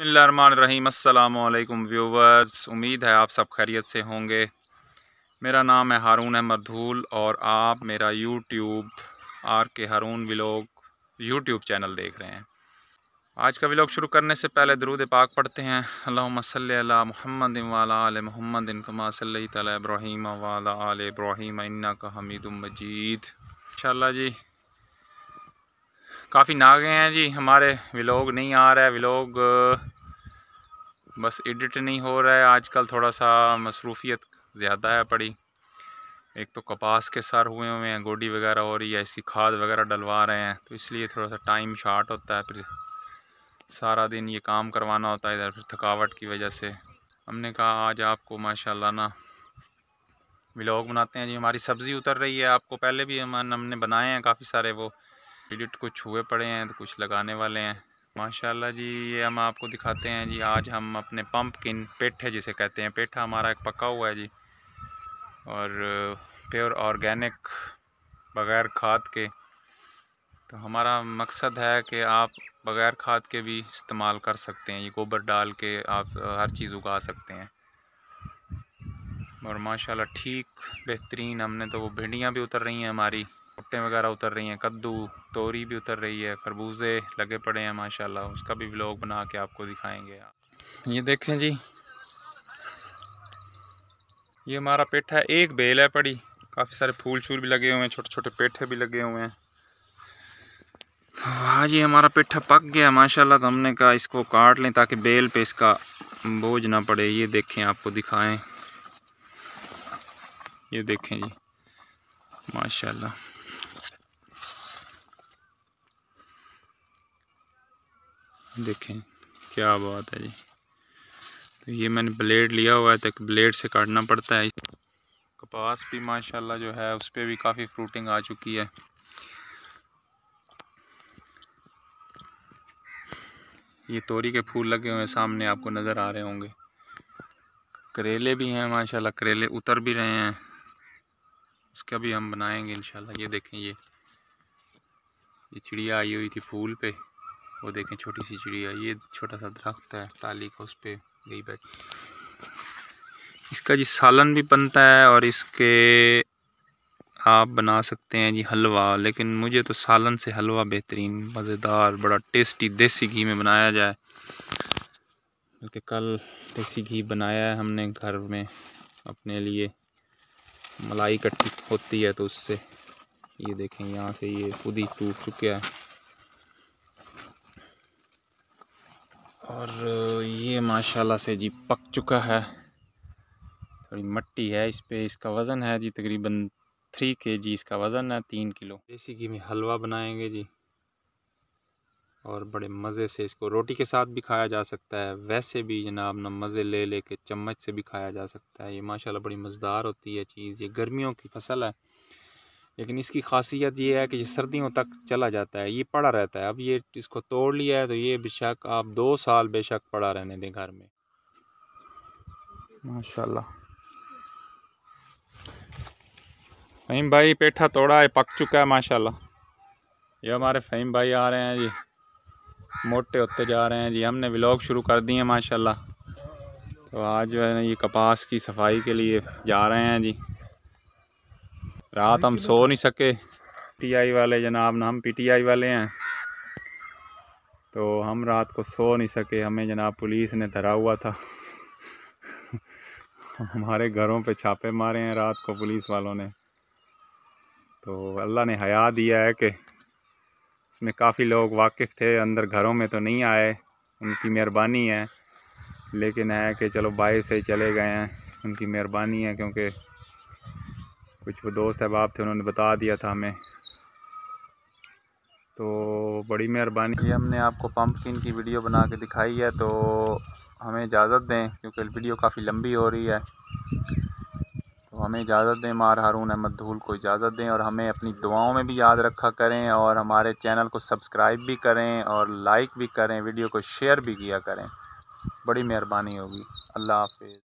बसमीम व्यूवर्स उम्मीद है आप सब खैरियत से होंगे मेरा नाम है हारून अहमद धूल और आप मेरा यूट्यूब आर के हारून विलोक यूट्यूब चैनल देख रहे हैं आज का विलोक शुरू करने से पहले दरूद पाक पढ़ते हैं अल्लाह महमद वाल महमद इनकमा सल तब्राहीम वाल इब्राहीम इन्ना का हमीदुम मजीद इंशाल्लाह जी काफ़ी नागे हैं जी हमारे व्लॉग नहीं आ रहा है व्लॉग बस एडिट नहीं हो रहा है आजकल थोड़ा सा मसरूफियत ज़्यादा है पड़ी एक तो कपास के सर हुए हुए हैं गोडी वगैरह हो रही है इसकी खाद वगैरह डलवा रहे हैं तो इसलिए थोड़ा सा टाइम शार्ट होता है फिर सारा दिन ये काम करवाना होता है इधर फिर थकावट की वजह से हमने कहा आज आपको माशाल्लाह ना व्लॉग बनाते हैं जी हमारी सब्ज़ी उतर रही है आपको पहले भी हमने बनाए हैं काफ़ी सारे वो पीरियड कुछ हुए पड़े हैं तो कुछ लगाने वाले हैं माशाल्लाह जी ये हम आपको दिखाते हैं जी आज हम अपने किन पेठे जिसे कहते हैं पेठा हमारा एक पका हुआ है जी और प्योर ऑर्गेनिक बग़ैर खाद के तो हमारा मकसद है कि आप बग़ैर खाद के भी इस्तेमाल कर सकते हैं ये गोबर डाल के आप हर चीज़ उगा सकते हैं और माशाल्लाह ठीक बेहतरीन हमने तो वो भिंडियाँ भी उतर रही हैं हमारी भुट्टे वगैरह उतर रही हैं कद्दू तोरी भी उतर रही है खरबूजे लगे पड़े हैं माशाल्लाह उसका भी ब्लॉग बना के आपको दिखाएंगे ये देखें जी ये हमारा पेठा है एक बेल है पड़ी काफ़ी सारे फूल छूल भी लगे हुए हैं छोटे छोटे पेठे भी लगे हुए हैं तो आज ये हमारा पेठा पक गया माशाला तो हमने कहा इसको काट लें ताकि बेल पे इसका बोझ ना पड़े ये देखें आपको दिखाएं ये देखें जी माशाल्लाह देखें क्या बात है जी तो ये मैंने ब्लेड लिया हुआ है तो ब्लेड से काटना पड़ता है कपास भी माशाल्लाह जो है उस पर भी काफ़ी फ्रूटिंग आ चुकी है ये तोरी के फूल लगे हुए हैं सामने आपको नज़र आ रहे होंगे करेले भी हैं माशाल्लाह करेले उतर भी रहे हैं उसका भी हम बनाएंगे इंशाल्लाह ये देखें ये ये चिड़िया आई हुई थी फूल पे वो देखें छोटी सी चिड़िया ये छोटा सा दरख्त है ताली का उस पर गई बैठ इसका जी सालन भी बनता है और इसके आप बना सकते हैं जी हलवा लेकिन मुझे तो सालन से हलवा बेहतरीन मज़ेदार बड़ा टेस्टी देसी घी में बनाया जाए क्योंकि कल देसी घी बनाया है हमने घर में अपने लिए मलाई इकट्ठी होती है तो उससे ये देखें यहाँ से ये खुद ही टूट चुका है और ये माशाल्लाह से जी पक चुका है थोड़ी मट्टी है इस पर इसका वज़न है जी तकरीबन थ्री के जी इसका वज़न है तीन किलो देसी घी में हलवा बनाएंगे जी और बड़े मज़े से इसको रोटी के साथ भी खाया जा सकता है वैसे भी जनाब ना मज़े ले ले चम्मच से भी खाया जा सकता है ये माशाल्लाह बड़ी मज़ेदार होती है चीज़ ये गर्मियों की फसल है लेकिन इसकी खासियत ये है कि ये सर्दियों तक चला जाता है ये पड़ा रहता है अब ये इसको तोड़ लिया है तो ये बेशक आप दो साल बेशक पड़ा रहने दें घर में माशाल्लाह फहीम भाई पेठा तोड़ा है पक चुका है माशाल्लाह ये हमारे फहीम भाई आ रहे हैं जी मोटे होते जा रहे हैं जी हमने व्लॉग शुरू कर दिए हैं माशाल्लाह तो आज जो है ये कपास की सफाई के लिए जा रहे हैं जी रात हम सो नहीं सके पीटीआई वाले जनाब ना हम पीटीआई वाले हैं तो हम रात को सो नहीं सके हमें जनाब पुलिस ने धरा हुआ था हमारे घरों पे छापे मारे हैं रात को पुलिस वालों ने तो अल्लाह ने हया दिया है कि इसमें काफ़ी लोग वाकिफ़ थे अंदर घरों में तो नहीं आए उनकी मेहरबानी है लेकिन है कि चलो बाहर से चले गए हैं उनकी मेहरबानी है क्योंकि कुछ वो दोस्त अहबाब थे उन्होंने बता दिया था हमें तो बड़ी मेहरबानी ये हमने आपको पम्पकिन की वीडियो बना के दिखाई है तो हमें इजाज़त दें क्योंकि वीडियो काफ़ी लंबी हो रही है तो हमें इजाज़त दें मार हारून अहमद धूल को इजाज़त दें और हमें अपनी दुआओं में भी याद रखा करें और हमारे चैनल को सब्सक्राइब भी करें और लाइक भी करें वीडियो को शेयर भी किया करें बड़ी मेहरबानी होगी अल्लाह हाफिज़